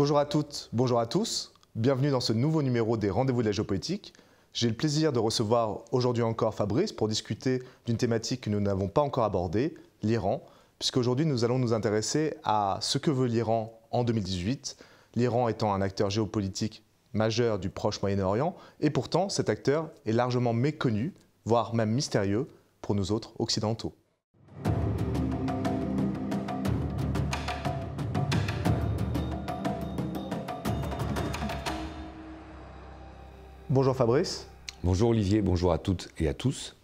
Bonjour à toutes, bonjour à tous. Bienvenue dans ce nouveau numéro des Rendez-vous de la géopolitique. J'ai le plaisir de recevoir aujourd'hui encore Fabrice pour discuter d'une thématique que nous n'avons pas encore abordée, l'Iran, puisqu'aujourd'hui nous allons nous intéresser à ce que veut l'Iran en 2018, l'Iran étant un acteur géopolitique majeur du proche Moyen-Orient, et pourtant cet acteur est largement méconnu, voire même mystérieux pour nous autres occidentaux. Bonjour Fabrice. Bonjour Olivier, bonjour à toutes et à tous.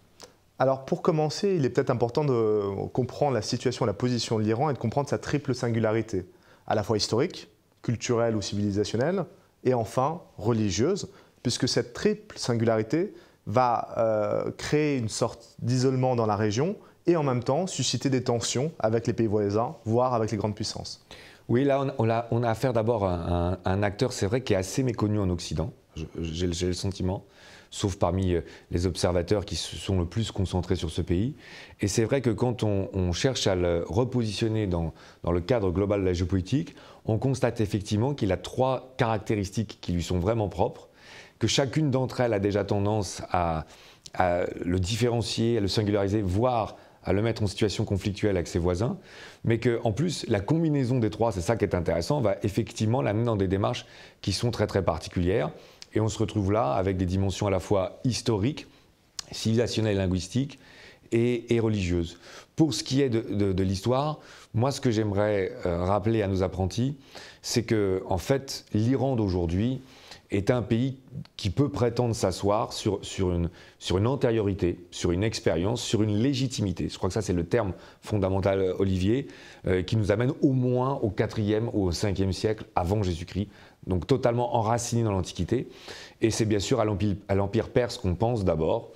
Alors pour commencer, il est peut-être important de comprendre la situation, la position de l'Iran et de comprendre sa triple singularité, à la fois historique, culturelle ou civilisationnelle, et enfin religieuse, puisque cette triple singularité va euh, créer une sorte d'isolement dans la région et en même temps susciter des tensions avec les pays voisins, voire avec les grandes puissances. Oui, là on a, affaire d'abord à un acteur, c'est vrai, qui est assez méconnu en Occident, j'ai le sentiment, sauf parmi euh, les observateurs qui se sont le plus concentrés sur ce pays. Et c'est vrai que quand on, cherche à le repositionner dans, le cadre global de la géopolitique, on constate effectivement qu'il a trois caractéristiques qui lui sont vraiment propres, que chacune d'entre elles a déjà tendance à, à le différencier, à le singulariser, voire à le mettre en situation conflictuelle avec ses voisins, mais qu'en plus, la combinaison des trois, c'est ça qui est intéressant, va effectivement l'amener dans des démarches qui sont très très particulières. Et on se retrouve là avec des dimensions à la fois historiques, civilisationnelles, linguistiques et, religieuses. Pour ce qui est de, l'histoire, moi ce que j'aimerais euh, rappeler à nos apprentis, c'est que en fait l'Iran d'aujourd'hui, est un pays qui peut prétendre s'asseoir sur, sur, une, sur une antériorité, sur une expérience, sur une légitimité. Je crois que ça, c'est le terme fondamental, euh, Olivier, euh, qui nous amène au moins au 4e ou au 5e siècle avant Jésus-Christ, donc totalement enraciné dans l'Antiquité. Et c'est bien sûr à l'Empire perse qu'on pense d'abord,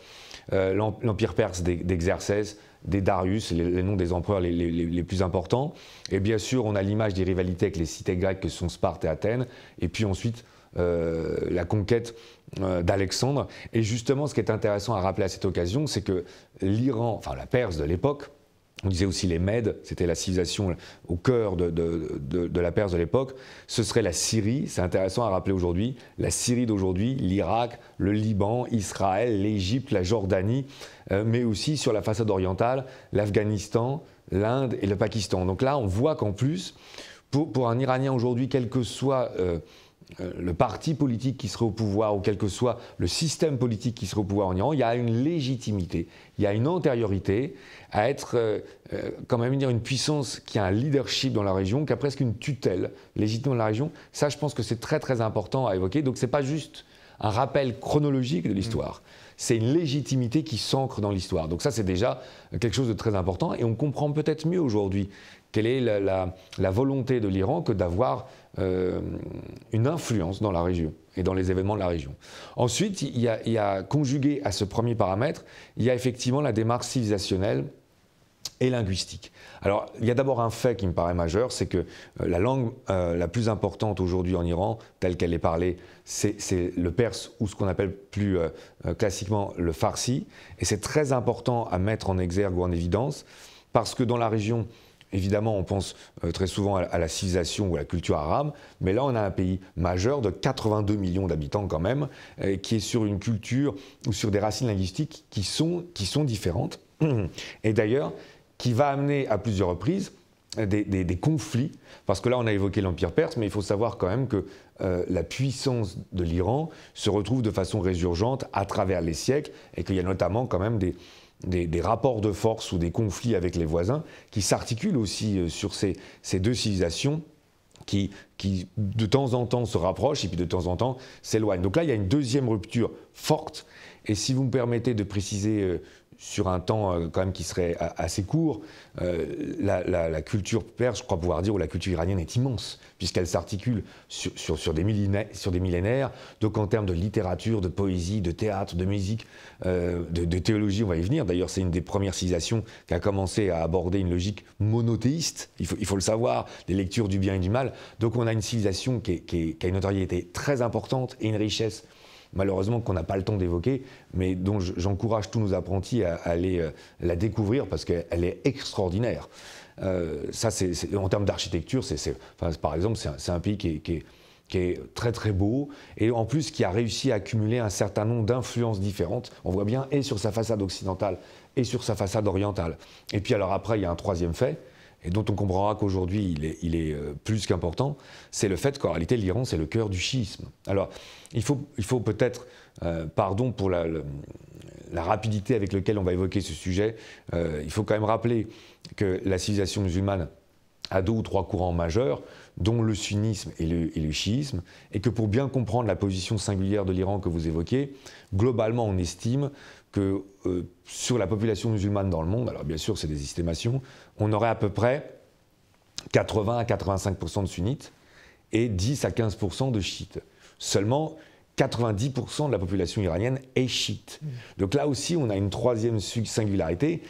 euh, l'Empire perse d'Exercès, des Darius, les, noms des empereurs les, les, les, plus importants. Et bien sûr, on a l'image des rivalités avec les cités grecques que sont Sparte et Athènes. Et puis ensuite, euh, la conquête euh, d'Alexandre. Et justement, ce qui est intéressant à rappeler à cette occasion, c'est que l'Iran, enfin la Perse de l'époque, on disait aussi les Mèdes, c'était la civilisation au cœur de, la Perse de l'époque. Ce serait la Syrie, c'est intéressant à rappeler aujourd'hui, la Syrie d'aujourd'hui, l'Irak, le Liban, Israël, l'Égypte, la Jordanie, euh, mais aussi sur la façade orientale, l'Afghanistan, l'Inde et le Pakistan. Donc là, on voit qu'en plus, pour, un Iranien aujourd'hui, quel que soit euh, le parti politique qui serait au pouvoir, ou quel que soit le système politique qui serait au pouvoir en Iran, il y a une légitimité, il y a une antériorité à être, euh, euh, quand même, une puissance qui a un leadership dans la région, qui a presque une tutelle légitime dans la région. Ça, je pense que c'est très très important à évoquer. Donc, c'est pas juste un rappel chronologique de l'histoire. Mm. C'est une légitimité qui s'ancre dans l'histoire. Donc ça, c'est déjà quelque chose de très important et on comprend peut-être mieux aujourd'hui quelle est la, volonté de l'Iran que d'avoir euh, une influence dans la région et dans les événements de la région. Ensuite, il y a conjugué à ce premier paramètre, il y a effectivement la démarche civilisationnelle et linguistique. Alors, il y a d'abord un fait qui me paraît majeur, c'est que euh, la langue euh, la plus importante aujourd'hui en Iran, telle qu'elle est parlée, c'est le perse ou ce qu'on appelle plus euh, classiquement le farsi. Et c'est très important à mettre en exergue ou en évidence, parce que dans la région, Évidemment, on pense très souvent à la civilisation ou à la culture arabe, mais là, on a un pays majeur de 82 millions d'habitants quand même, qui est sur une culture ou sur des racines linguistiques qui sont, qui sont différentes. Et d'ailleurs, qui va amener à plusieurs reprises des, conflits, parce que là on a évoqué l'Empire perse, mais il faut savoir quand même que euh, la puissance de l'Iran se retrouve de façon résurgente à travers les siècles, et qu'il y a notamment quand même des, rapports de force ou des conflits avec les voisins qui s'articulent aussi euh, sur ces, deux civilisations qui, qui, de temps en temps se rapprochent et puis de temps en temps s'éloignent. Donc là, il y a une deuxième rupture forte. Et si vous me permettez de préciser euh, sur un temps euh, quand même qui serait euh, assez court. Euh, la, culture perse, je crois pouvoir dire, ou la culture iranienne est immense, puisqu'elle s'articule sur, des millénaires. Donc en termes de littérature, de poésie, de théâtre, de musique, de, théologie, on va y venir. D'ailleurs, c'est une des premières civilisations qui a commencé à aborder une logique monothéiste. Il faut, le savoir, des lectures du bien et du mal. Donc on a une civilisation qui, qui a une notoriété très importante et une richesse malheureusement qu'on n'a pas le temps d'évoquer, mais dont j'encourage tous nos apprentis à, aller euh, la découvrir parce qu'elle est extraordinaire. Euh, ça, en termes d'architecture, par exemple, c'est un, pays qui est, qui est très très beau, et en plus qui a réussi à accumuler un certain nombre d'influences différentes, on voit bien, et sur sa façade occidentale, et sur sa façade orientale. Et puis alors après, il y a un troisième fait, et dont on comprendra qu'aujourd'hui il est, euh, plus qu'important, c'est le fait qu'en réalité l'Iran c'est le cœur du chiisme. Alors il faut, peut-être, euh, pardon pour la, rapidité avec laquelle on va évoquer ce sujet, euh, il faut quand même rappeler que la civilisation musulmane a deux ou trois courants majeurs, dont le sunnisme et le, et le chiisme, et que pour bien comprendre la position singulière de l'Iran que vous évoquez, globalement on estime que euh, sur la population musulmane dans le monde, alors bien sûr c'est des estimations, on aurait à peu près 80 à 85% de sunnites et 10 à 15% de chiites. Seulement 90% de la population iranienne est chiite. Mmh. Donc là aussi on a une troisième singularité,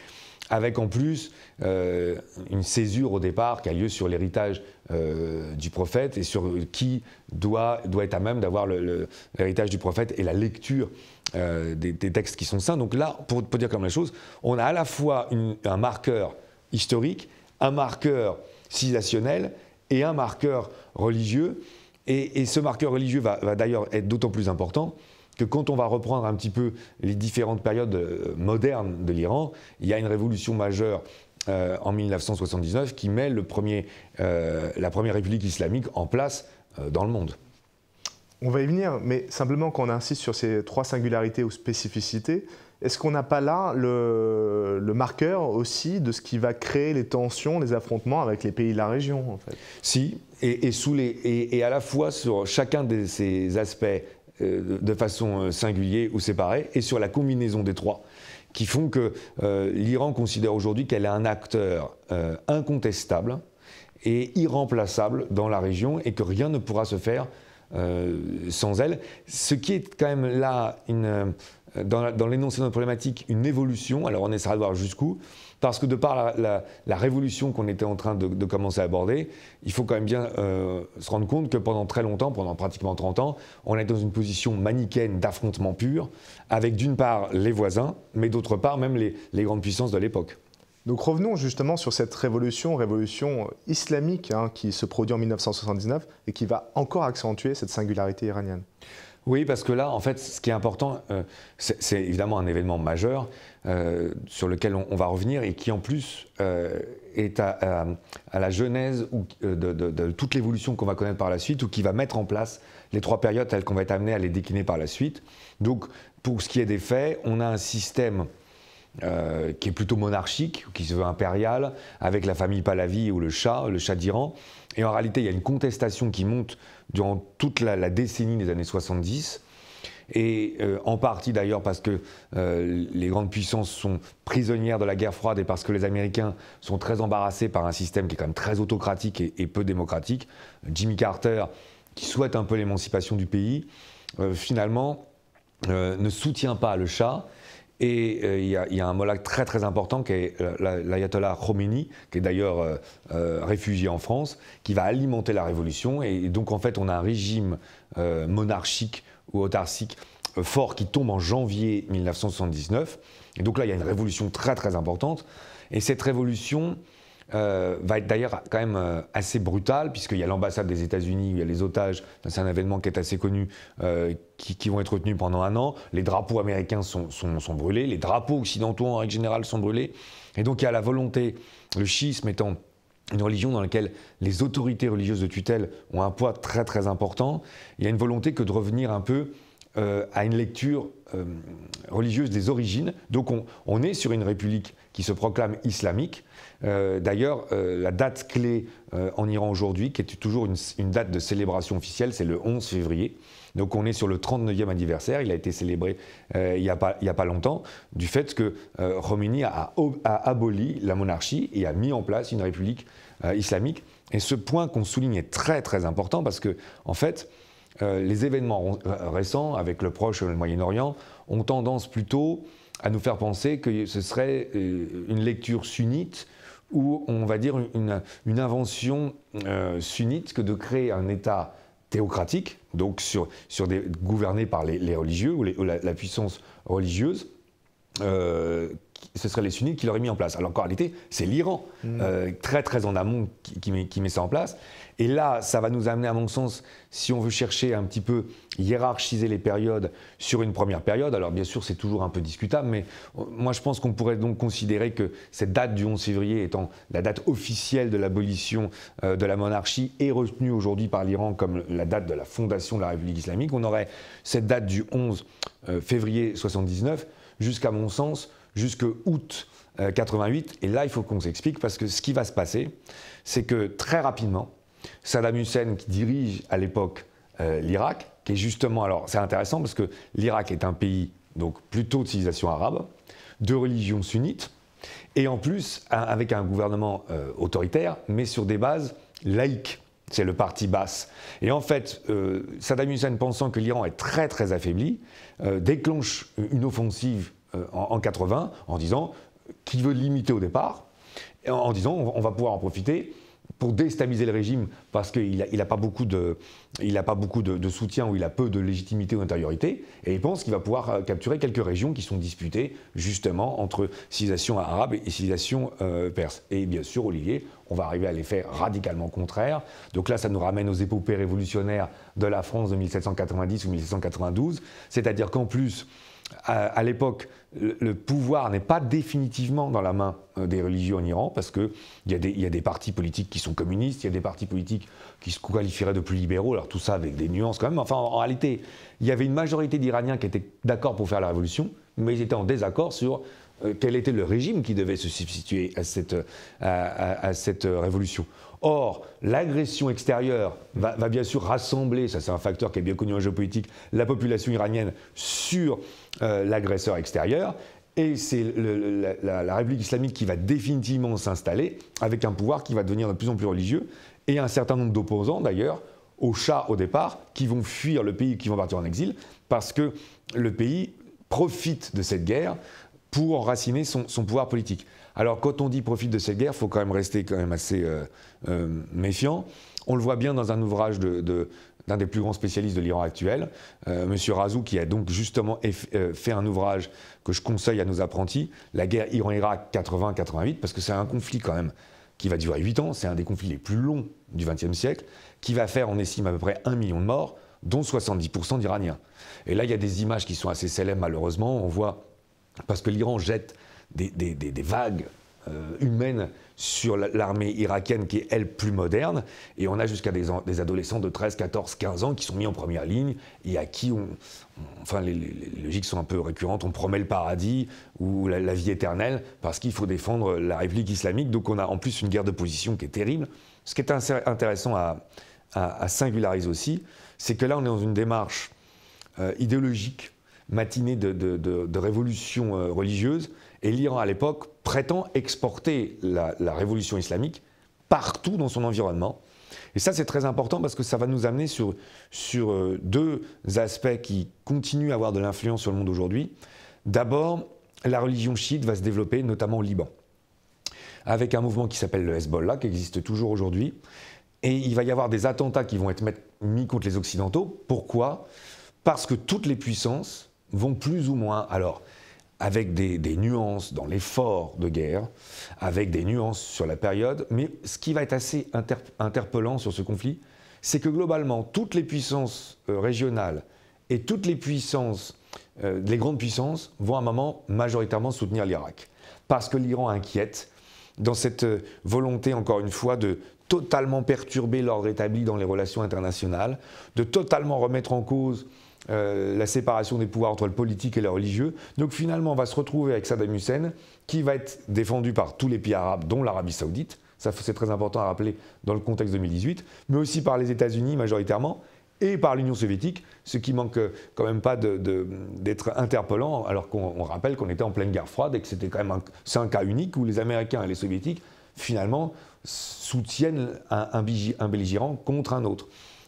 avec en plus euh, une césure au départ qui a lieu sur l'héritage euh, du prophète et sur qui doit, être à même d'avoir l'héritage du prophète et la lecture euh, des, textes qui sont saints. Donc là, pour, pour, dire comme la chose, on a à la fois un marqueur historique, un marqueur civilisationnel et un marqueur religieux. Et, ce marqueur religieux va d'ailleurs être d'autant plus important que quand on va reprendre un petit peu les différentes périodes euh, modernes de l'Iran, il y a une révolution majeure euh, en 1979 qui met le premier, euh, la première république islamique en place dans le monde. On va y venir, mais simplement quand on insiste sur ces trois singularités ou spécificités, est-ce qu'on n'a pas là le, le, marqueur aussi de ce qui va créer les tensions, les affrontements avec les pays de la région Si, et, sous les, et, et, à la fois sur chacun de ces aspects euh, de façon euh, singulière ou séparée, et sur la combinaison des trois, qui font que euh, l'Iran considère aujourd'hui qu'elle est un acteur incontestable et irremplaçable dans la région et que rien ne pourra se faire sans elle. Ce qui est quand même là, dans, dans l'énoncé de notre problématique, une évolution. Alors on essaiera de voir jusqu'où. Parce que de par la, révolution qu'on était en train de, commencer à aborder, il faut quand même bien euh, se rendre compte que pendant très longtemps, pendant pratiquement 30 ans, on est dans une position manichéenne d'affrontement pur, avec d'une part les voisins, mais d'autre part même les, grandes puissances de l'époque. Donc revenons justement sur cette révolution, révolution islamique, hein, qui se produit en 1979 et qui va encore accentuer cette singularité iranienne. Oui, parce que là, en fait, ce qui est important, euh, c'est évidemment un événement majeur euh, sur lequel on, va revenir et qui, en plus, euh, est à, la genèse de, toute l'évolution qu'on va connaître par la suite ou qui va mettre en place les trois périodes telles qu'on va être amené à les décliner par la suite. Donc, pour ce qui est des faits, on a un système qui est plutôt monarchique, qui se veut impérial, avec la famille Pahlavi ou le chat, le chat d'Iran. Et en réalité, il y a une contestation qui monte durant toute la, décennie des années 70 et euh, en partie d'ailleurs parce que euh, les grandes puissances sont prisonnières de la guerre froide et parce que les Américains sont très embarrassés par un système qui est quand même très autocratique et, peu démocratique. Jimmy Carter, qui souhaite un peu l'émancipation du pays, euh, finalement ne soutient pas le chat et euh, il y, a un molac très très important qui est euh, l'ayatollah Khomeini, qui est d'ailleurs euh, réfugié en France, qui va alimenter la révolution. Et, et donc en fait, on a un régime monarchique ou autarcique fort qui tombe en janvier 1979. Et donc là, il y a une révolution très très importante. Et cette révolution, euh, va être d'ailleurs quand même euh, assez brutal, puisqu'il y a l'ambassade des États-Unis, il y a les otages, c'est un événement qui est assez connu, euh, qui, vont être retenus pendant un an. Les drapeaux américains sont, sont, sont, brûlés, les drapeaux occidentaux en règle générale sont brûlés. Et donc il y a la volonté, le schisme étant une religion dans laquelle les autorités religieuses de tutelle ont un poids très très important, il y a une volonté que de revenir un peu à une lecture euh, religieuse des origines. Donc on, est sur une république qui se proclame islamique. Euh, d'ailleurs, euh, la date clé en Iran aujourd'hui, qui est toujours une, date de célébration officielle, c'est le 11 février. Donc on est sur le 39e anniversaire, il a été célébré il n'y a, pas longtemps, du fait que Khomeini a, a, aboli la monarchie et a mis en place une république islamique. Et ce point qu'on souligne est très très important parce que, en fait, euh, les événements euh, récents avec le Proche et le Moyen-Orient ont tendance plutôt à nous faire penser que ce serait euh, une lecture sunnite ou on va dire une, invention sunnite que de créer un État théocratique, donc sur, sur des, gouverné par les, religieux ou, la, puissance religieuse, ce seraient les sunnites qui l'auraient mis en place. Alors qu'en réalité, c'est l'Iran, hmm. euh, très très en amont, qui, met, ça en place. Et là, ça va nous amener, à mon sens, si on veut chercher un petit peu hiérarchiser les périodes sur une première période, alors bien sûr, c'est toujours un peu discutable, mais euh, moi je pense qu'on pourrait donc considérer que cette date du 11 février étant la date officielle de l'abolition euh, de la monarchie et retenue aujourd'hui par l'Iran comme la date de la fondation de la République islamique. On aurait cette date du 11 février 79 jusqu'à mon sens, jusque août 88. Euh, et là, il faut qu'on s'explique parce que ce qui va se passer, c'est que très rapidement, Saddam Hussein, qui dirige à l'époque euh, l'Irak, qui est justement, alors c'est intéressant parce que l'Irak est un pays donc plutôt de civilisation arabe, de religion sunnite, et en plus avec un gouvernement euh, autoritaire, mais sur des bases laïques. C'est le parti basse. Et en fait, Saddam Hussein, pensant que l'Iran est très très affaibli, déclenche une offensive euh, en, 80 en disant euh, qu'il veut limiter au départ, en, disant on, va pouvoir en profiter pour déstabiliser le régime parce qu'il n'a a pas beaucoup, de, il a pas beaucoup de, soutien ou il a peu de légitimité ou d'intériorité. Et il pense qu'il va pouvoir euh, capturer quelques régions qui sont disputées justement entre civilisation arabe et civilisation perse. Et bien sûr, Olivier, on va arriver à l'effet radicalement contraire. Donc là, ça nous ramène aux épopées révolutionnaires de la France de 1790 ou 1792. C'est-à-dire qu'en plus, à l'époque, le pouvoir n'est pas définitivement dans la main euh, des religieux en Iran, parce qu'il y, a des, y a des partis politiques qui sont communistes, il y a des partis politiques qui se qualifieraient de plus libéraux, alors tout ça avec des nuances quand même. Enfin, en, réalité, il y avait une majorité d'Iraniens qui étaient d'accord pour faire la révolution, mais ils étaient en désaccord sur euh, quel était le régime qui devait se substituer à cette euh, révolution. Or, l'agression extérieure va, bien sûr rassembler, ça c'est un facteur qui est bien connu en géopolitique, la population iranienne sur euh, l'agresseur extérieur. Et c'est la, République islamique qui va définitivement s'installer avec un pouvoir qui va devenir de plus en plus religieux et un certain nombre d'opposants d'ailleurs au chat au départ, qui vont fuir le pays, qui vont partir en exil, parce que le pays profite de cette guerre pour raciner son pouvoir politique. Alors quand on dit profite de cette guerre, il faut quand même rester quand même assez euh, euh, méfiant. On le voit bien dans un ouvrage d'un des plus grands spécialistes de l'Iran actuel, M. Euh, Monsieur Razou, qui a donc justement fait un ouvrage que je conseille à nos apprentis, La guerre Iran-Irak 80-88, parce que c'est un conflit quand même qui va durer 8 ans, c'est un des conflits les plus longs du XXe siècle, qui va faire, on estime, à peu près 1 million de morts, dont 70% d'Iraniens. Et là, il y a des images qui sont assez célèbres, malheureusement, on voit, parce que l'Iran jette des, vagues euh, humaines sur l'armée irakienne qui est, elle, plus moderne. Et on a jusqu'à des, adolescents de 13, 14, 15 ans qui sont mis en première ligne et à qui on. enfin, les, logiques sont un peu récurrentes. On promet le paradis ou la, vie éternelle parce qu'il faut défendre la République islamique. Donc on a en plus une guerre de position qui est terrible. Ce qui est intéressant à, singulariser aussi, c'est que là, on est dans une démarche euh, idéologique matinée de, de, de, révolution euh, religieuse et l'Iran, à l'époque, prétend exporter la, révolution islamique partout dans son environnement. Et ça, c'est très important parce que ça va nous amener sur, sur euh, deux aspects qui continuent à avoir de l'influence sur le monde aujourd'hui. D'abord, la religion chiite va se développer, notamment au Liban, avec un mouvement qui s'appelle le Hezbollah, qui existe toujours aujourd'hui. Et il va y avoir des attentats qui vont être mis contre les Occidentaux. Pourquoi Parce que toutes les puissances vont plus ou moins. Alors, avec des, nuances dans l'effort de guerre, avec des nuances sur la période. Mais ce qui va être assez interpellant sur ce conflit, c'est que globalement, toutes les puissances euh, régionales et toutes les puissances, euh, les grandes puissances, vont à un moment majoritairement soutenir l'Irak. Parce que l'Iran inquiète dans cette euh, volonté, encore une fois, de totalement perturber l'ordre établi dans les relations internationales, de totalement remettre en cause euh, la séparation des pouvoirs entre le politique et le religieux. Donc finalement, on va se retrouver avec Saddam Hussein, qui va être défendu par tous les pays arabes, dont l'Arabie saoudite, ça c'est très important à rappeler dans le contexte 2018, mais aussi par les États-Unis majoritairement, et par l'Union soviétique, ce qui manque euh, quand même pas d'être interpellant, alors qu'on rappelle qu'on était en pleine guerre froide et que c'était quand même un, un, cas unique où les Américains et les Soviétiques, finalement, soutiennent un, un, belligérant contre un autre.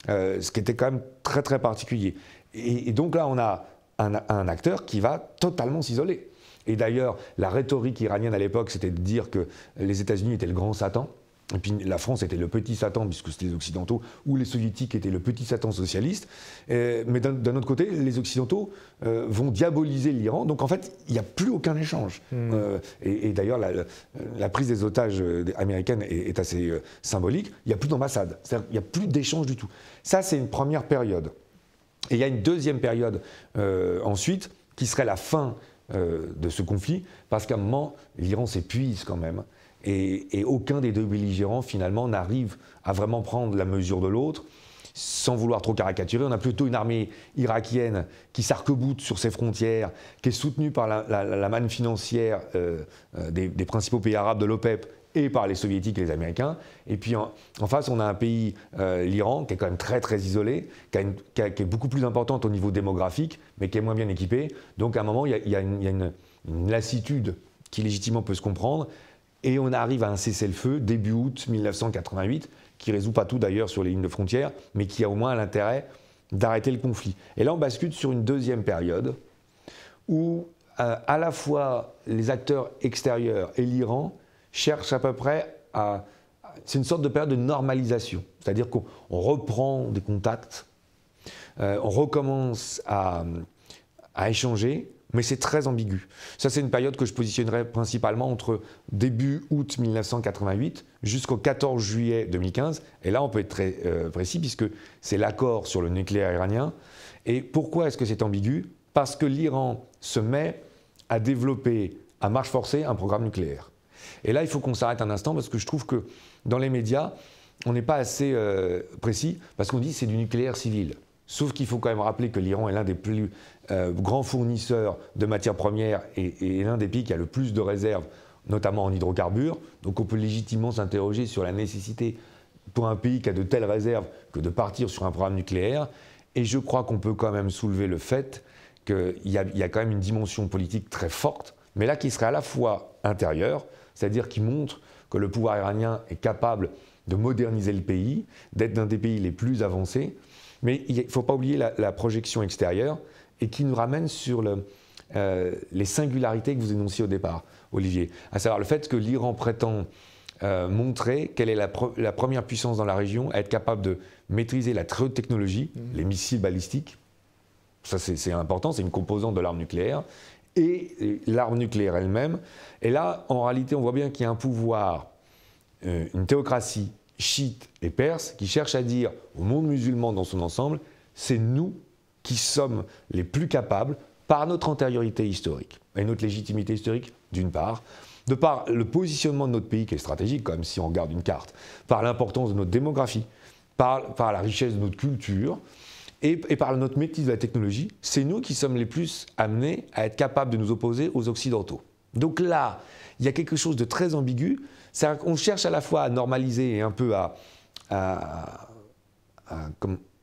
Euh, ce qui était quand même très très particulier. Et, donc là, on a un, acteur qui va totalement s'isoler. Et d'ailleurs, la rhétorique iranienne à l'époque, c'était de dire que les États-Unis étaient le grand Satan. Et puis la France était le petit Satan, puisque c'était les Occidentaux, ou les Soviétiques étaient le petit Satan socialiste. Euh, mais d'un autre côté, les Occidentaux euh, vont diaboliser l'Iran. Donc en fait, il n'y a plus aucun échange. Hmm. Euh, et, d'ailleurs, la, prise des otages américaines est, assez symbolique. Il n'y a plus d'ambassade. C'est-à-dire Il n'y a plus d'échange du tout. Ça, c'est une première période. Et il y a une deuxième période euh, ensuite, qui serait la fin euh, de ce conflit, parce qu'à un moment, l'Iran s'épuise quand même. Et, aucun des deux belligérants, finalement, n'arrive à vraiment prendre la mesure de l'autre. Sans vouloir trop caricaturer, on a plutôt une armée irakienne qui s'arc-boute sur ses frontières, qui est soutenue par la, manne financière euh, des, des principaux pays arabes de l'OPEP e et par les soviétiques et les américains. Et puis en, face, on a un pays, euh, l'Iran, qui est quand même très très isolé, qui, est beaucoup plus importante au niveau démographique, mais qui est moins bien équipé. Donc à un moment, il y a, une, lassitude qui légitimement peut se comprendre. Et on arrive à un cessez-le-feu début août 1988, qui résout pas tout d'ailleurs sur les lignes de frontière, mais qui a au moins l'intérêt d'arrêter le conflit. Et là, on bascule sur une deuxième période où euh, à la fois les acteurs extérieurs et l'Iran cherche à peu près à... C'est une sorte de période de normalisation, c'est-à-dire qu'on reprend des contacts, euh, on recommence à, à échanger, mais c'est très ambigu. Ça, c'est une période que je positionnerais principalement entre début août 1988 jusqu'au 14 juillet 2015. Et là, on peut être très euh, précis puisque c'est l'accord sur le nucléaire iranien. Et pourquoi est-ce que c'est ambigu Parce que l'Iran se met à développer à marche forcée un programme nucléaire. Et là, il faut qu'on s'arrête un instant parce que je trouve que dans les médias, on n'est pas assez euh, précis parce qu'on dit c'est du nucléaire civil. Sauf qu'il faut quand même rappeler que l'Iran est l'un des plus euh, grands fournisseurs de matières premières et, l'un des pays qui a le plus de réserves, notamment en hydrocarbures. Donc on peut légitimement s'interroger sur la nécessité pour un pays qui a de telles réserves que de partir sur un programme nucléaire. Et je crois qu'on peut quand même soulever le fait qu'il y, a quand même une dimension politique très forte mais là qui serait à la fois intérieur, c'est-à-dire qui montre que le pouvoir iranien est capable de moderniser le pays, d'être l'un des pays les plus avancés, mais il ne faut pas oublier la, projection extérieure et qui nous ramène sur euh, les singularités que vous énonciez au départ, Olivier, à savoir le fait que l'Iran prétend euh, montrer quelle est la, première puissance dans la région à être capable de maîtriser la très haute technologie, mmh. les missiles balistiques, ça c'est important, c'est une composante de l'arme nucléaire, et l'arme nucléaire elle-même. Et là, en réalité, on voit bien qu'il y a un pouvoir, euh, une théocratie chiite et perse qui cherche à dire au monde musulman dans son ensemble, c'est nous qui sommes les plus capables, par notre antériorité historique et notre légitimité historique, d'une part, de par le positionnement de notre pays qui est stratégique, comme si on regarde une carte, par l'importance de notre démographie, par la richesse de notre culture, et, par notre métier de la technologie, c'est nous qui sommes les plus amenés à être capables de nous opposer aux Occidentaux. Donc là, il y a quelque chose de très ambigu. on cherche à la fois à normaliser et un peu à,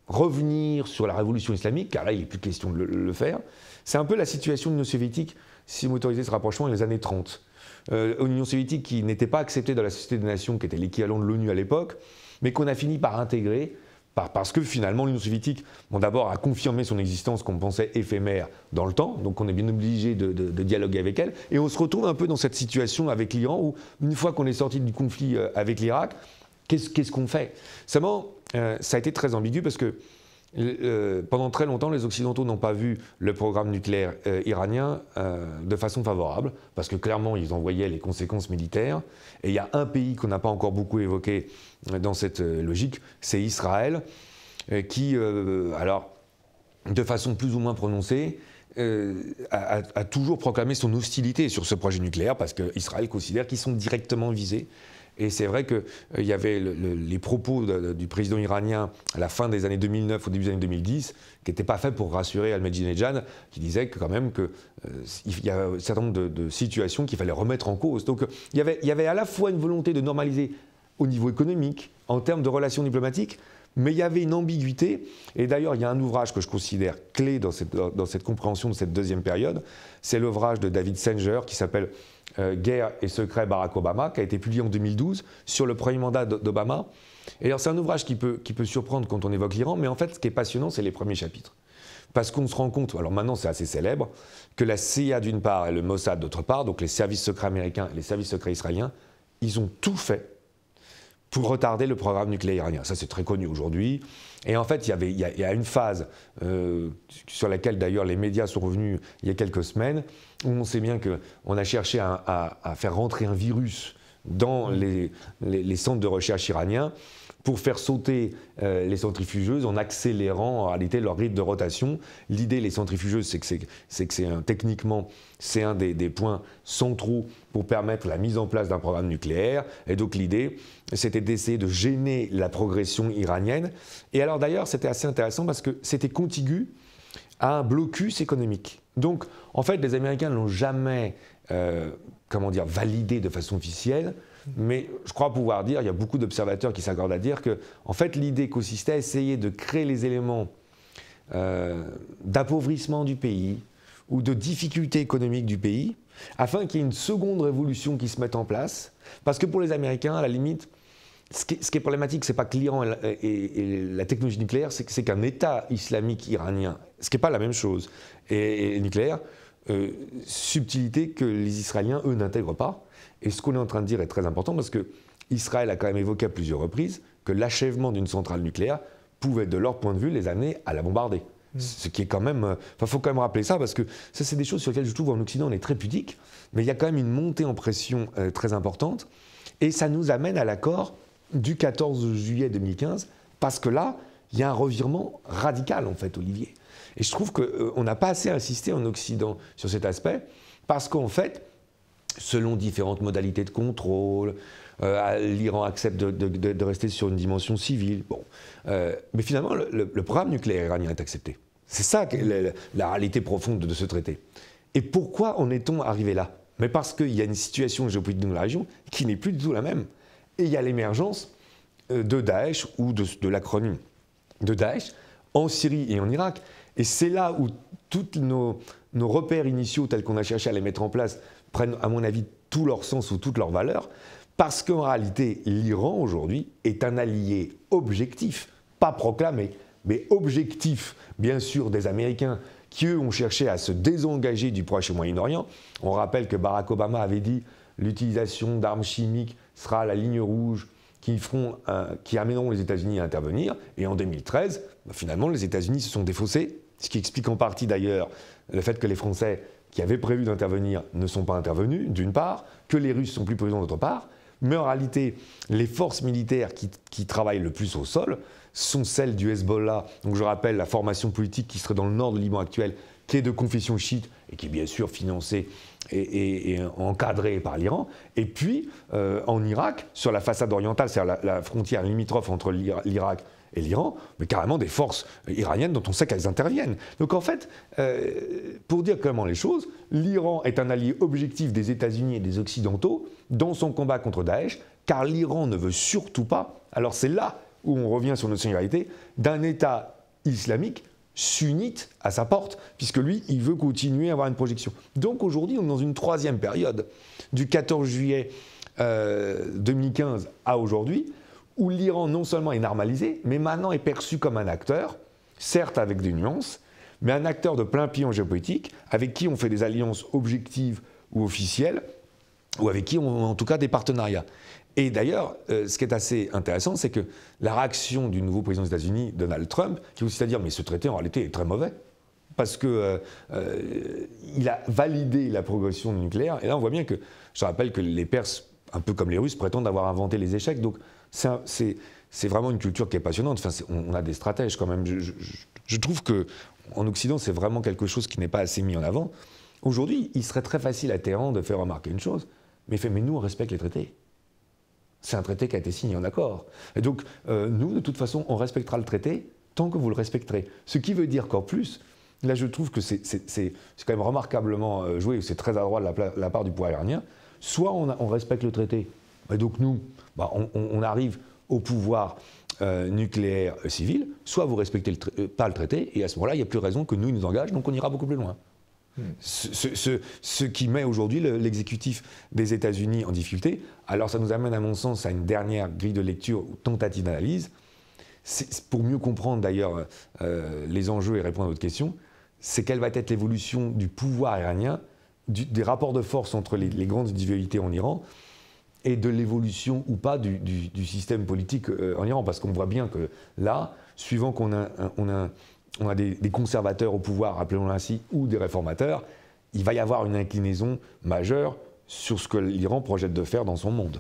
revenir sur la révolution islamique, car là, il n'est plus question de le, faire. C'est un peu la situation de l'Union soviétique si m'autorisez ce rapprochement, dans les années 30. Euh, Union soviétique qui n'était pas acceptée dans la Société des Nations, qui était l'équivalent de l'ONU à l'époque, mais qu'on a fini par intégrer parce que finalement, l'Union soviétique, d'abord, a confirmé son existence qu'on pensait éphémère dans le temps, donc on est bien obligé de, dialoguer avec elle. Et on se retrouve un peu dans cette situation avec l'Iran où, une fois qu'on est sorti du conflit euh, avec l'Irak, qu'est-ce qu'on fait Seulement, euh, ça a été très ambigu parce que euh, pendant très longtemps, les Occidentaux n'ont pas vu le programme nucléaire euh, iranien euh, de façon favorable, parce que clairement, ils en voyaient les conséquences militaires. Et il y a un pays qu'on n'a pas encore beaucoup évoqué dans cette logique, c'est Israël, qui, alors, de façon plus ou moins prononcée, a, a, toujours proclamé son hostilité sur ce projet nucléaire parce qu'Israël considère qu'ils sont directement visés et c'est vrai qu'il euh, y avait les propos du président iranien à la fin des années 2009, au début des années 2010, qui n'étaient pas faits pour rassurer Ahmadinejad, qui disait quand même qu'il euh, y avait un certain nombre de, situations qu'il fallait remettre en cause. Donc il y, avait, y avait à la fois une volonté de normaliser au niveau économique, en termes de relations diplomatiques, mais il y avait une ambiguïté, et d'ailleurs il y a un ouvrage que je considère clé dans cette, dans cette compréhension de cette deuxième période, c'est l'ouvrage de David Sanger qui s'appelle euh, guerre et secret Barack Obama, qui a été publié en 2012 sur le premier mandat d'Obama. Et alors, c'est un ouvrage qui peut, qui peut surprendre quand on évoque l'Iran, mais en fait, ce qui est passionnant, c'est les premiers chapitres. Parce qu'on se rend compte, alors maintenant c'est assez célèbre, que la CIA d'une part et le Mossad d'autre part, donc les services secrets américains et les services secrets israéliens, ils ont tout fait pour retarder le programme nucléaire iranien. Ça, c'est très connu aujourd'hui. Et en fait, il y, a, une phase euh, sur laquelle d'ailleurs les médias sont revenus il y a quelques semaines, où on sait bien qu'on a cherché à, faire rentrer un virus dans les centres de recherche iraniens pour faire sauter euh, les centrifugeuses en accélérant en réalité leur rythme de rotation. L'idée les centrifugeuses, c'est que c'est techniquement c'est un des, points centraux pour permettre la mise en place d'un programme nucléaire. Et donc l'idée, c'était d'essayer de gêner la progression iranienne. Et alors d'ailleurs, c'était assez intéressant parce que c'était contigu à un blocus économique. Donc en fait, les Américains n'ont jamais, euh, comment dire, validé de façon officielle mais je crois pouvoir dire, il y a beaucoup d'observateurs qui s'accordent à dire que, en fait, l'idée consistait à essayer de créer les éléments euh, d'appauvrissement du pays ou de difficultés économiques du pays afin qu'il y ait une seconde révolution qui se mette en place. Parce que pour les Américains, à la limite, ce qui, est problématique, ce n'est pas que l'Iran et, la technologie nucléaire, c'est qu'un État islamique iranien, ce qui n'est pas la même chose, et, nucléaire, euh, subtilité que les Israéliens, eux, n'intègrent pas. Et ce qu'on est en train de dire est très important parce que Israël a quand même évoqué à plusieurs reprises que l'achèvement d'une centrale nucléaire pouvait, de leur point de vue, les amener à la bombarder. Mm. Ce qui est quand même. Euh, enfin, faut quand même rappeler ça parce que ça, c'est des choses sur lesquelles je trouve en Occident on est très pudique, mais il y a quand même une montée en pression euh, très importante et ça nous amène à l'accord du 14 juillet 2015 parce que là, il y a un revirement radical en fait, Olivier. Et je trouve qu'on euh, n'a pas assez insisté en Occident sur cet aspect parce qu'en fait, selon différentes modalités de contrôle. Euh, L'Iran accepte de, rester sur une dimension civile. Bon. Euh, mais finalement, le, programme nucléaire iranien est accepté. C'est ça la, la, réalité profonde de ce traité. Et pourquoi en est-on arrivé là Mais parce qu'il y a une situation géopolitique dans la région qui n'est plus du tout la même. Et il y a l'émergence euh, de Daesh ou de, l'acronyme de Daesh en Syrie et en Irak. Et c'est là où tous nos, nos repères initiaux, tels qu'on a cherché à les mettre en place, prennent, à mon avis, tout leur sens ou toute leur valeur, parce qu'en réalité, l'Iran aujourd'hui est un allié objectif, pas proclamé, mais objectif, bien sûr, des Américains qui, eux, ont cherché à se désengager du Proche et Moyen-Orient. On rappelle que Barack Obama avait dit l'utilisation d'armes chimiques sera la ligne rouge qui, feront, euh, amèneront les États-Unis à intervenir. Et en 2013, finalement, les États-Unis se sont défaussés, ce qui explique en partie d'ailleurs le fait que les Français qui avaient prévu d'intervenir ne sont pas intervenus, d'une part, que les Russes sont plus présents, d'autre part, mais en réalité, les forces militaires qui, travaillent le plus au sol sont celles du Hezbollah. Donc je rappelle la formation politique qui serait dans le nord du Liban actuel, qui est de confession chiite et qui est bien sûr financée et, encadrée par l'Iran. Et puis euh, en Irak, sur la façade orientale, c'est-à-dire la, la frontière limitrophe entre l'Irak et l'Iran, mais carrément des forces iraniennes dont on sait qu'elles interviennent. Donc en fait, euh, pour dire comment les choses, l'Iran est un allié objectif des États-Unis et des Occidentaux dans son combat contre Daesh, car l'Iran ne veut surtout pas, alors c'est là où on revient sur notre singularité, d'un État islamique sunnite à sa porte, puisque lui, il veut continuer à avoir une projection. Donc aujourd'hui, on est dans une troisième période, du 14 juillet 2015 euh, à aujourd'hui, où l'Iran non seulement est normalisé, mais maintenant est perçu comme un acteur, certes avec des nuances, mais un acteur de plein pied géopolitique, avec qui on fait des alliances objectives ou officielles, ou avec qui on a en tout cas des partenariats. Et d'ailleurs, euh, ce qui est assez intéressant, c'est que la réaction du nouveau président des États-Unis, Donald Trump, qui consiste à dire mais ce traité en réalité est très mauvais, parce que euh, euh, il a validé la progression du nucléaire. Et là, on voit bien que, je rappelle que les Perses, un peu comme les Russes, prétendent avoir inventé les échecs. Donc, c'est, vraiment une culture qui est passionnante. on, a des stratèges quand même. Je, trouve que Occident, c'est vraiment quelque chose qui n'est pas assez mis en avant. Aujourd'hui, il serait très facile à Téhéran de faire remarquer une chose, mais fait, mais nous, on respecte les traités. C'est un traité qui a été signé en accord. Et donc, euh, nous, de toute façon, on respectera le traité tant que vous le respecterez. Ce qui veut dire qu'en plus, là, je trouve que c'est, quand même remarquablement euh, joué, c'est très adroit de la, part du pouvoir iranien. Soit on respecte le traité, et donc nous, bah, on, arrive au pouvoir euh, nucléaire euh, civil, soit vous respectez euh, pas le traité, et à ce moment-là, il n'y a plus raison que nous, nous engagent, donc on ira beaucoup plus loin. Hmm. Ce, qui met aujourd'hui l'exécutif des États-Unis en difficulté. Alors ça nous amène, à mon sens, à une dernière grille de lecture ou tentative d'analyse. Pour mieux comprendre d'ailleurs les enjeux et répondre à votre question, c'est quelle va être l'évolution du pouvoir iranien, des rapports de force entre les, les grandes individualités en Iran et de l'évolution ou pas du, système politique euh, en Iran. Parce qu'on voit bien que là, suivant qu'on a, on a, des, conservateurs au pouvoir, appelons-le ainsi, ou des réformateurs, il va y avoir une inclinaison majeure sur ce que l'Iran projette de faire dans son monde.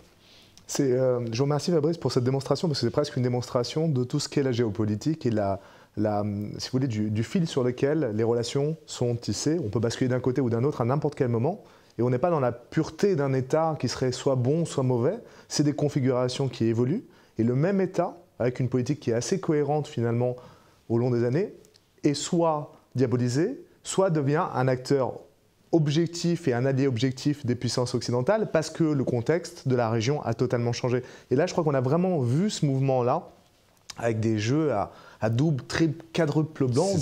Euh, je vous remercie Fabrice pour cette démonstration, parce que c'est presque une démonstration de tout ce qu'est la géopolitique et la, si vous voulez, du, du fil sur lequel les relations sont tissées. On peut basculer d'un côté ou d'un autre à n'importe quel moment. Et on n'est pas dans la pureté d'un état qui serait soit bon, soit mauvais. C'est des configurations qui évoluent. Et le même état, avec une politique qui est assez cohérente finalement au long des années, est soit diabolisé, soit devient un acteur objectif et un allié objectif des puissances occidentales parce que le contexte de la région a totalement changé. Et là, je crois qu'on a vraiment vu ce mouvement-là avec des jeux à, à double, triple, quadruple bande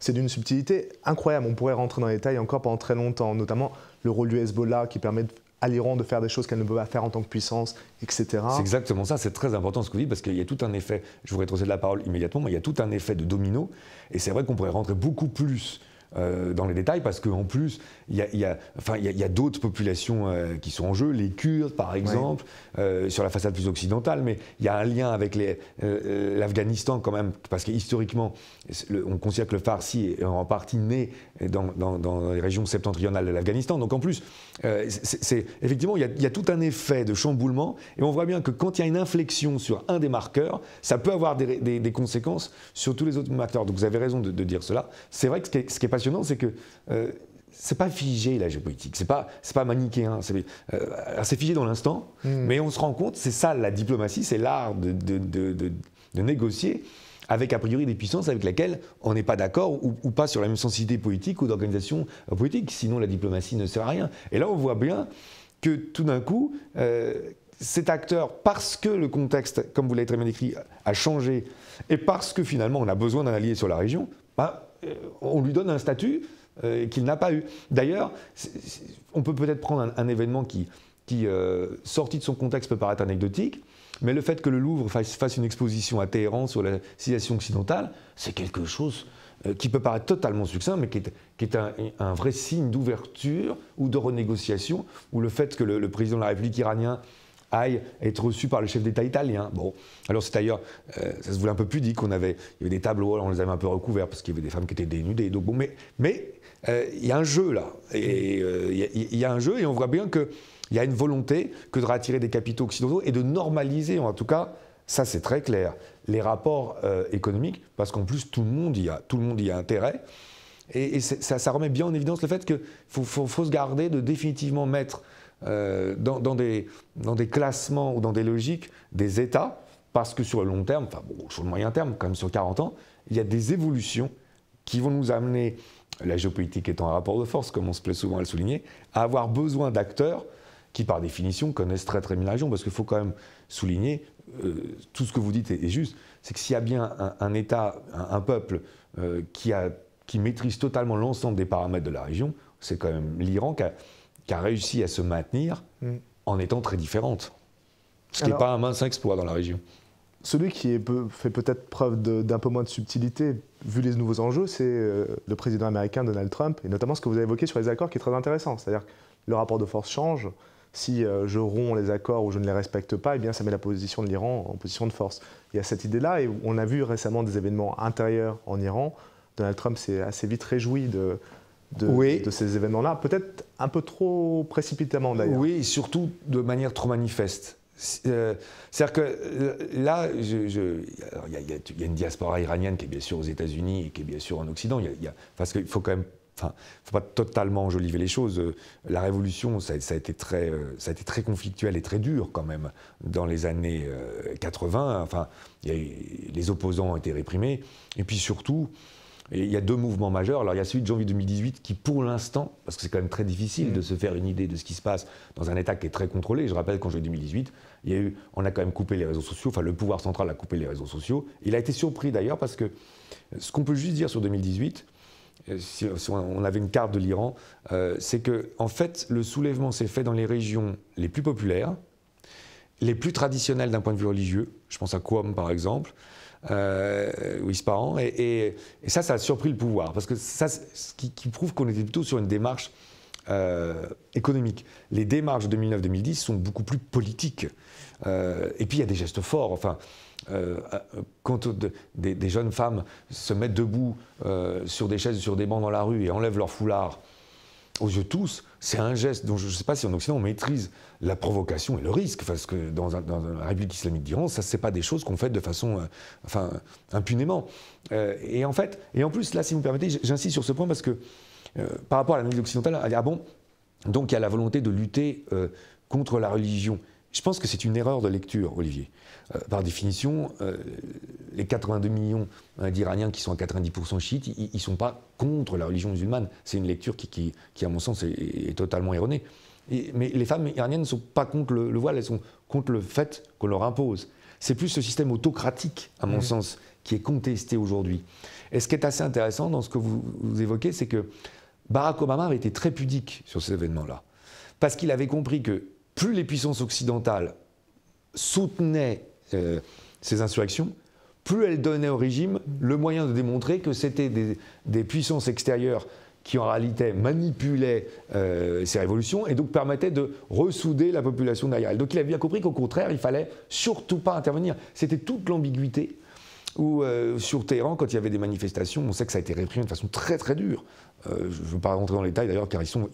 c'est d'une subtilité incroyable. On pourrait rentrer dans les détails encore pendant très longtemps, notamment le rôle du Hezbollah qui permet à l'Iran de faire des choses qu'elle ne peut pas faire en tant que puissance, etc. C'est exactement ça, c'est très important ce que vous dites, parce qu'il y a tout un effet, je voudrais vous de la parole immédiatement, mais il y a tout un effet de domino, et c'est vrai qu'on pourrait rentrer beaucoup plus euh, dans les détails parce qu'en plus, il y a, enfin, il y a d'autres populations euh, qui sont en jeu, les Kurdes par exemple, euh, sur la façade plus occidentale, mais il y a un lien avec l'Afghanistan quand même, parce que historiquement, on considère que le Farsi est en partie né dans, dans, les régions septentrionales de l'Afghanistan. Donc en plus, c'est effectivement, il y, a tout un effet de chamboulement, et on voit bien que quand il y a une inflexion sur un des marqueurs, ça peut avoir des, conséquences sur tous les autres marqueurs. Donc vous avez raison de, dire cela. C'est vrai que ce qui est, qui pas c'est que euh, c'est pas figé la géopolitique, c'est pas c'est pas manichéen, c'est euh, figé dans l'instant, hmm. mais on se rend compte, c'est ça la diplomatie, c'est l'art de, de, négocier avec a priori des puissances avec lesquelles on n'est pas d'accord ou, pas sur la même sensibilité politique ou d'organisation euh, politique, sinon la diplomatie ne sert à rien. Et là on voit bien que tout d'un coup, euh, cet acteur, parce que le contexte, comme vous l'avez très bien décrit, a changé, et parce que finalement on a besoin d'un allié sur la région, bah, on lui donne un statut euh, qu'il n'a pas eu. D'ailleurs, on peut peut-être prendre un, événement qui, euh, sorti de son contexte, peut paraître anecdotique, mais le fait que le Louvre fasse, une exposition à Téhéran sur la civilisation occidentale, c'est quelque chose euh, qui peut paraître totalement succinct, mais qui est, un, vrai signe d'ouverture ou de renégociation, ou le fait que le, le, président de la République iranien aille être reçu par le chef d'État italien. Bon, alors c'est d'ailleurs, euh, ça se voulait un peu dit qu'on avait, il y avait des tableaux, alors on les avait un peu recouverts parce qu'il y avait des femmes qui étaient dénudées. Donc bon, mais euh, il mais, y a un jeu là, et euh, il y, a un jeu, et on voit bien que il y a une volonté que de rattirer des capitaux occidentaux et de normaliser, en tout cas, ça c'est très clair, les rapports économiques, parce qu'en plus tout le monde y a, tout le monde y a intérêt. Et, ça, remet bien en évidence le fait qu'il faut se garder de définitivement mettre euh, dans, des, dans, des, classements ou dans des logiques des États, parce que sur le long terme, enfin bon, sur le moyen terme, quand même sur 40 ans, il y a des évolutions qui vont nous amener, la géopolitique étant un rapport de force, comme on se plaît souvent à le souligner, à avoir besoin d'acteurs qui, par définition, connaissent très très bien la région, parce qu'il faut quand même souligner, euh, tout ce que vous dites est, juste, c'est que s'il y a bien un, État, un, peuple euh, qui, qui maîtrise totalement l'ensemble des paramètres de la région, c'est quand même l'Iran qui a qui a réussi à se maintenir mm. en étant très différente. Ce qui n'est pas un mince exploit dans la région. Celui qui fait peut-être preuve d'un peu moins de subtilité, vu les nouveaux enjeux, c'est euh, le président américain Donald Trump, et notamment ce que vous avez évoqué sur les accords qui est très intéressant. C'est-à-dire que le rapport de force change. Si euh, je romps les accords ou je ne les respecte pas, eh bien, ça met la position de l'Iran en position de force. Il y a cette idée-là, et on a vu récemment des événements intérieurs en Iran. Donald Trump s'est assez vite réjoui de, de, de ces événements-là. Peut-être un peu trop précipitamment d'ailleurs. Oui, surtout de manière trop manifeste. Euh, c'est-à-dire que là, il y, a une diaspora iranienne qui est bien sûr aux États-Unis et qui est bien sûr en Occident. il parce qu'il faut quand même. Enfin, faut pas totalement enjoliver les choses. Euh, la révolution, ça, a été très, euh, ça a été très conflictuel et très dur quand même dans les années 80. Enfin, les opposants ont été réprimés. Et puis surtout, il y a deux mouvements majeurs. Alors il y a celui de janvier 2018 qui, pour l'instant, parce que c'est quand même très difficile mm. de se faire une idée de ce qui se passe dans un État qui est très contrôlé. Je rappelle qu'en janvier 2018, eu, on a quand même coupé les réseaux sociaux. Enfin, le pouvoir central a coupé les réseaux sociaux. Il a été surpris d'ailleurs parce que ce qu'on peut juste dire sur 2018, euh, si, on avait une carte de l'Iran, euh, c'est que en fait le soulèvement s'est fait dans les régions les plus populaires, les plus traditionnelles d'un point de vue religieux. Je pense à Qom par exemple euh, ce Et, et, ça, ça a surpris le pouvoir, parce que ça, ce qui, prouve qu'on était plutôt sur une démarche euh, économique. Les démarches de 2009-2010 sont beaucoup plus politiques. Euh, et puis il y a des gestes forts. Enfin, euh, quand des, jeunes femmes se mettent debout sur des chaises, sur des bancs dans la rue et enlèvent leur foulard aux yeux tous, c'est un geste dont je ne sais pas si en Occident on maîtrise la provocation et le risque, parce que dans, la République islamique d'Iran, ça c'est pas des choses qu'on fait de façon, euh, enfin, impunément. Euh, et en fait, et en plus là, si vous me permettez, j'insiste sur ce point parce que euh, par rapport à l'analyse occidentale, ah bon, donc il y a la volonté de lutter contre la religion. Je pense que c'est une erreur de lecture, Olivier. Euh, par définition, euh, les 82 millions euh, d'Iraniens qui sont à 90% chiites, ils ne sont pas contre la religion musulmane. C'est une lecture qui, à mon sens, est, totalement erronée. mais les femmes iraniennes ne sont pas contre le, voile, elles sont contre le fait qu'on leur impose. C'est plus ce système autocratique, à mon mmh. sens, qui est contesté aujourd'hui. Et ce qui est assez intéressant dans ce que vous évoquez, c'est que Barack Obama avait été très pudique sur ces événements-là. Parce qu'il avait compris que plus les puissances occidentales soutenaient euh, ces insurrections, plus elles donnaient au régime le moyen de démontrer que c'était des, puissances extérieures qui en réalité manipulaient euh, ces révolutions et donc permettaient de ressouder la population derrière Donc il avait bien compris qu'au contraire, il fallait surtout pas intervenir. C'était toute l'ambiguïté où euh, sur Téhéran, quand il y avait des manifestations, on sait que ça a été réprimé de façon très très dure euh, je ne veux pas rentrer dans les détails d'ailleurs, car ils sont,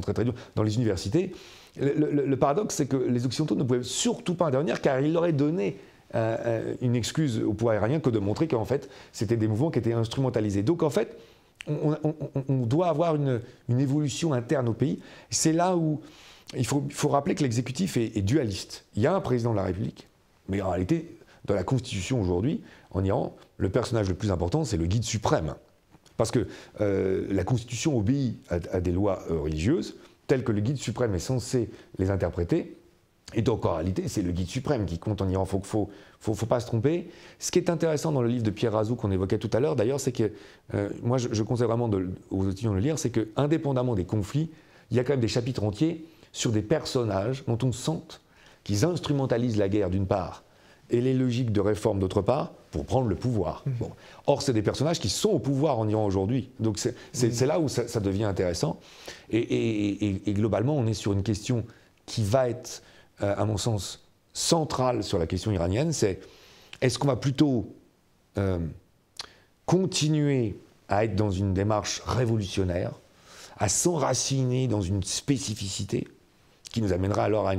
très très durs. Dans les universités, le, paradoxe, c'est que les Occidentaux ne pouvaient surtout pas intervenir, car ils leur auraient donné euh, euh, une excuse au pouvoir aérien que de montrer qu'en fait, c'était des mouvements qui étaient instrumentalisés. Donc en fait, on, doit avoir une, évolution interne au pays. C'est là où il faut, rappeler que l'exécutif est dualiste. Il y a un président de la République, mais en réalité, dans la Constitution aujourd'hui, en Iran, le personnage le plus important, c'est le guide suprême. Parce que euh, la Constitution obéit à, des lois euh, religieuses telles que le guide suprême est censé les interpréter. Et donc, en réalité, c'est le guide suprême qui compte en Iran. Faut, faut, faut, pas se tromper. Ce qui est intéressant dans le livre de Pierre Razou qu'on évoquait tout à l'heure, d'ailleurs, c'est que euh, moi, je, conseille vraiment aux étudiants de le lire, c'est que, indépendamment des conflits, il y a quand même des chapitres entiers sur des personnages dont on sent qu'ils instrumentalisent la guerre d'une part et les logiques de réforme d'autre part, pour prendre le pouvoir. Mhm. Or, c'est des personnages qui sont au pouvoir en Iran aujourd'hui. Donc c'est mhm. là où ça, devient intéressant. Et, globalement, on est sur une question qui va être, euh, à mon sens, centrale sur la question iranienne, c'est est-ce qu'on va plutôt euh, continuer à être dans une démarche révolutionnaire, à s'enraciner dans une spécificité qui nous amènera alors à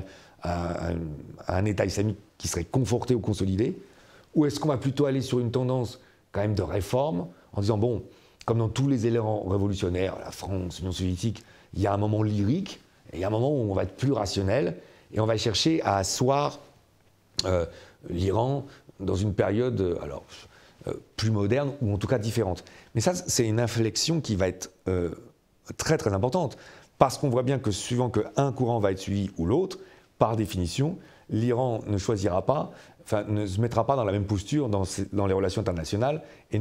un État islamique qui serait conforté ou consolidé Ou est-ce qu'on va plutôt aller sur une tendance quand même de réforme en disant, bon, comme dans tous les éléments révolutionnaires, la France, l'Union soviétique, il y a un moment lyrique et il y a un moment où on va être plus rationnel et on va chercher à asseoir euh, l'Iran dans une période euh, alors, euh, plus moderne ou en tout cas différente. Mais ça, c'est une inflexion qui va être très très importante parce qu'on voit bien que suivant qu'un courant va être suivi ou l'autre, par définition, l'Iran ne choisira pas, ne se mettra pas dans la même posture dans, les relations internationales et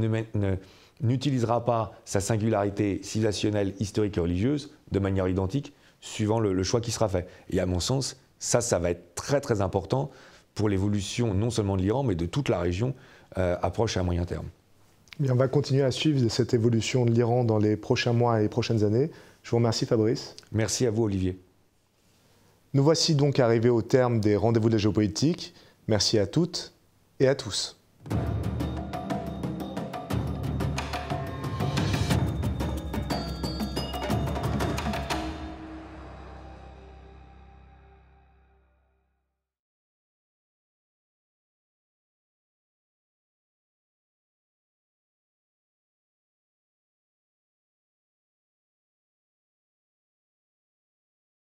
n'utilisera pas sa singularité civilisationnelle, historique et religieuse de manière identique, suivant le, choix qui sera fait. Et à mon sens, ça, ça va être très très important pour l'évolution non seulement de l'Iran, mais de toute la région, euh, proche et à moyen terme. on va continuer à suivre cette évolution de l'Iran dans les prochains mois et les prochaines années. Je vous remercie Fabrice. Merci à vous Olivier. Nous voici donc arrivés au terme des rendez-vous de la géopolitique. Merci à toutes et à tous.